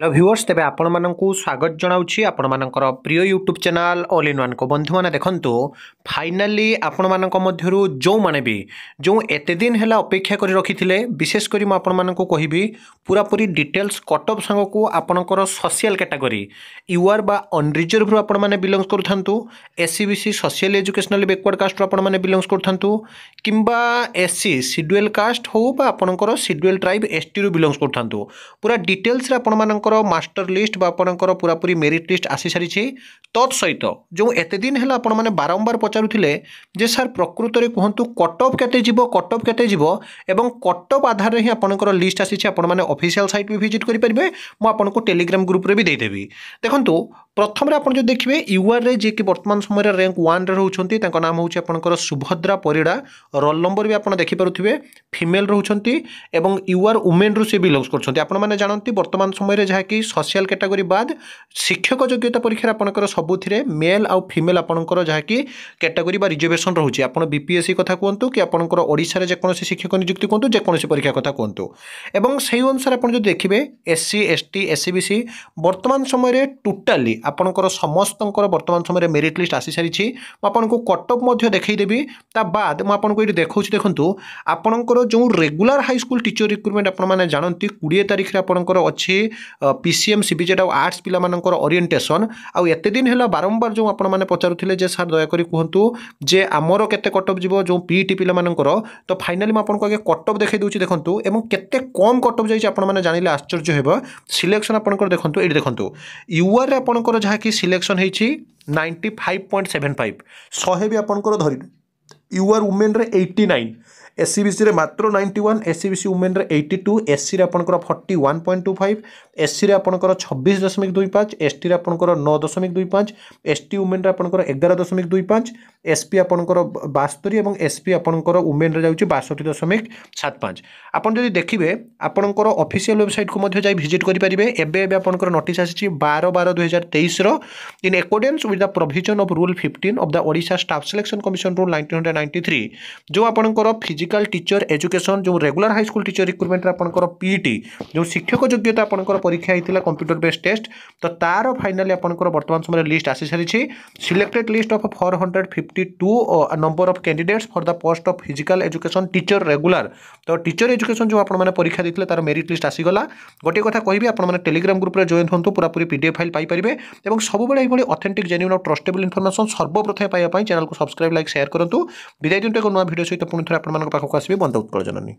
hello ଭିୱର୍ସ ତେବେ ଆପଣମାନଙ୍କୁ ସ୍ୱାଗତ ଜଣାଉଛି ଆପଣମାନଙ୍କର ପ୍ରିୟ ୟୁଟ୍ୟୁବ୍ ଚ୍ୟାନେଲ୍ ଅଲ୍ ଇନ୍ ୱାନ୍କୁ ବନ୍ଧୁମାନେ ଦେଖନ୍ତୁ ଫାଇନାଲି ଆପଣମାନଙ୍କ ମଧ୍ୟରୁ ଯେଉଁମାନେ ବି ଯେଉଁ ଏତେ ଦିନ ହେଲା ଅପେକ୍ଷା କରି ରଖିଥିଲେ ବିଶେଷ କରି ମୁଁ ଆପଣମାନଙ୍କୁ କହିବି ପୁରାପୁରି ଡିଟେଲ୍ସ କଟଅଫ୍ ସାଙ୍ଗକୁ ଆପଣଙ୍କର ସୋସିଆଲ୍ କାଟାଗୋରୀ ୟୁଆର୍ ବା ଅନରିଜର୍ଭରୁ ଆପଣମାନେ ବିଲଙ୍ଗସ କରୁଥାନ୍ତୁ S C B C social educational backward କାଷ୍ଟରୁ ଆପଣମାନେ ବିଲଙ୍ଗସ କରୁଥାନ୍ତୁ କିମ୍ବା ଏସ୍ ସି ସିଡ୍ୟୁଏଲ୍ କାଷ୍ଟ ହେଉ ବା ଆପଣଙ୍କର ସିଡ୍ୟୁଏଲ୍ ଟ୍ରାଇବ୍ ଏସ୍ଟିରୁ ବିଲଙ୍ଗସ କରୁଥାନ୍ତୁ ପୁରା ଡିଟେଲ୍ସରେ ଆପଣମାନଙ୍କ ଆପଣଙ୍କର ମାଷ୍ଟର ଲିଷ୍ଟ ବା ଆପଣଙ୍କର ପୁରାପୁରି ମେରିଟ୍ ଲିଷ୍ଟ ଆସିସାରିଛି ତତ୍ ସହିତ ଯେଉଁ ଏତେ ଦିନ ହେଲା ଆପଣମାନେ ବାରମ୍ବାର ପଚାରୁଥିଲେ ଯେ ସାର୍ ପ୍ରକୃତରେ କୁହନ୍ତୁ କଟ୍ ଅଫ୍ କେତେ ଯିବ କଟ୍ ଅଫ୍ କେତେ ଯିବ ଏବଂ କଟ୍ ଅଫ୍ ଆଧାରରେ ହିଁ ଆପଣଙ୍କର ଲିଷ୍ଟ ଆସିଛି ଆପଣମାନେ ଅଫିସିଆଲ୍ ସାଇଟ୍ ବି ଭିଜିଟ୍ କରିପାରିବେ ମୁଁ ଆପଣଙ୍କୁ ଟେଲିଗ୍ରାମ ଗ୍ରୁପ୍ରେ ବି ଦେଇଦେବି ଦେଖନ୍ତୁ ପ୍ରଥମରେ ଆପଣ ଯଦି ଦେଖିବେ ୟୁଆର୍ରେ ଯିଏକି ବର୍ତ୍ତମାନ ସମୟରେ ର୍ୟାଙ୍କ ୱାନ୍ରେ ରହୁଛନ୍ତି ତାଙ୍କ ନାମ ହେଉଛି ଆପଣଙ୍କର ସୁଭଦ୍ରା ପରିଡ଼ା ରୋଲ୍ ନମ୍ବର ବି ଆପଣ ଦେଖିପାରୁଥିବେ ଫିମେଲ୍ ରହୁଛନ୍ତି ଏବଂ ୟୁଆର୍ ୱୁମେନ୍ରୁ ସେ ବିଲଙ୍ଗସ୍ କରୁଛନ୍ତି ଆପଣମାନେ ଜାଣନ୍ତି ବର୍ତ୍ତମାନ ସମୟରେ ଯାହା ଯାହାକି ସୋସିଆଲ କ୍ୟାଟାଗୋରୀ ବାଦ୍ ଶିକ୍ଷକ ଯୋଗ୍ୟତା ପରୀକ୍ଷାରେ ଆପଣଙ୍କର ସବୁଥିରେ ମେଲ୍ ଆଉ ଫିମେଲ୍ ଆପଣଙ୍କର ଯାହାକି କ୍ୟାଟାଗୋରୀ ବା ରିଜର୍ଭେସନ୍ ରହୁଛି ଆପଣ ବିପିଏସ୍ସି କଥା କୁହନ୍ତୁ କି ଆପଣଙ୍କର ଓଡ଼ିଶାରେ ଯେକୌଣସି ଶିକ୍ଷକ ନିଯୁକ୍ତି କୁହନ୍ତୁ ଯେକୌଣସି ପରୀକ୍ଷା କଥା କୁହନ୍ତୁ ଏବଂ ସେହି ଅନୁସାରେ ଆପଣ ଯଦି ଦେଖିବେ ଏସ୍ସି ଏସ୍ଟି ଏସ୍ସି ବିସି ବର୍ତ୍ତମାନ ସମୟରେ ଟୋଟାଲି ଆପଣଙ୍କର ସମସ୍ତଙ୍କର ବର୍ତ୍ତମାନ ସମୟରେ ମେରିଟ୍ লিস্ট আসিসারিছি মু আপনার কটক দেখাইদেবি তা বাদ মু আপনার এটি দেখছি দেখুন আপনার যে রেগুলার হাইস্কুল টিচর রিক্রুটমেন্ট আপনার জাঁতি কোড়ি তারিখে আপনার অছি পিসিএমসিবি যেটা আর্টস পিলামানଙ୍କର ଓରିଏଣ୍ଟେସନ୍ ଆଉ ଏତେ ଦିନ ହେଲା ବାରମ୍ବାର ଯେଉଁ ଆପଣମାନେ ପଚାରୁଥିଲେ ଯେ ସାର୍ ଦୟାକରି କୁହନ୍ତୁ ଯେ ଆମର କେତେ କଟଅଫ୍ ଯିବ ଯେଉଁ ପିଇଟି ପିଲାମାନଙ୍କର ତ ଫାଇନାଲି ମୁଁ ଆପଣଙ୍କୁ ଆଗେ କଟଅଫ୍ ଦେଖାଇ ଦେଉଛି ଦେଖନ୍ତୁ ଏବଂ କେତେ କମ୍ କଟଅଫ୍ ଯାଇଛି ଆପଣମାନେ ଜାଣିଲେ ଆଶ୍ଚର୍ଯ୍ୟ ହେବ ସିଲେକ୍ସନ୍ ଆପଣଙ୍କର ଦେଖନ୍ତୁ ଏଇଠି ଦେଖନ୍ତୁ ୟୁଆର୍ରେ ଆପଣଙ୍କର ଯାହାକି ସିଲେକ୍ସନ୍ ହେଇଛି ninety five point seven five ଶହେ ବି ଆପଣଙ୍କର ଧରିବେ ୟୁଆର୍ ଉମେନ୍ରେ ଏଇଟି ନାଇନ୍ এসসিবিসিরে মাত্র নাইন্টি ওয়ান এসসিবিসি উমেন্রে এইটি টু এসসিরে আপনার forty one point two five এসসিরে আপনার ছবিশ দশমিক দুই পাঁচ এসটিরে আপনার ন দশমিক দুই পাঁচ এসটি উমেন্রে আপনার এগার দশমিক দুই পাঁচ এসপি আপনার বাস্তরি এবং এসপি আপনার উমেন্রে যাচ্ছে বাষট্টি দশমিক সাত পাঁচ আপনার যদি দেখবে আপনার অফিসিয়াল ওয়েবসাইটকু যাই ভিজিট করে পারে এবে এবে আপনার নোটিস আসছে বার বার দুই হাজার তেইশর in accordance with the provision of rule fifteen of the Odisha staff selection commission rule nineteen hundred ninety three যে আপনার ফিজিক फिजिकाल टीचर एजुकेशन जो रेगुला हाईस्कल टीचर रिक्रुटमेंट आपंकर पीईटी जो शिक्षक योग्यता आपंकर परीक्षा होता कंप्यूटर बेस्ड टेस्ट तो तार फाइनाली आपंकर बर्तमान समय लिस्ट आसी सारी selected list of four hundred fifty two number of candidates for the post of physical education teacher regular तो टीचर एजुकेशन जो आपने परीक्षा देते तार मेरीट लिस्ट आसीगला गोटे कथा कह आपने टेलीग्राम ग्रुप में जॉइन हूँ पूरा पूरी पीडीएफ फाइल पाइपर और सब यही अथेटिक जेन्यून और ट्रस्टेबल इनफर्मेशन सर्वप्रथम पाइबा चैनल को सब्सक्राइब लाइक सेयार करूँ विदाय दिखाई एक नुआ भिडियो सहित पुणी थे आप কাকু কাশবে বন্তা উৎকল জননী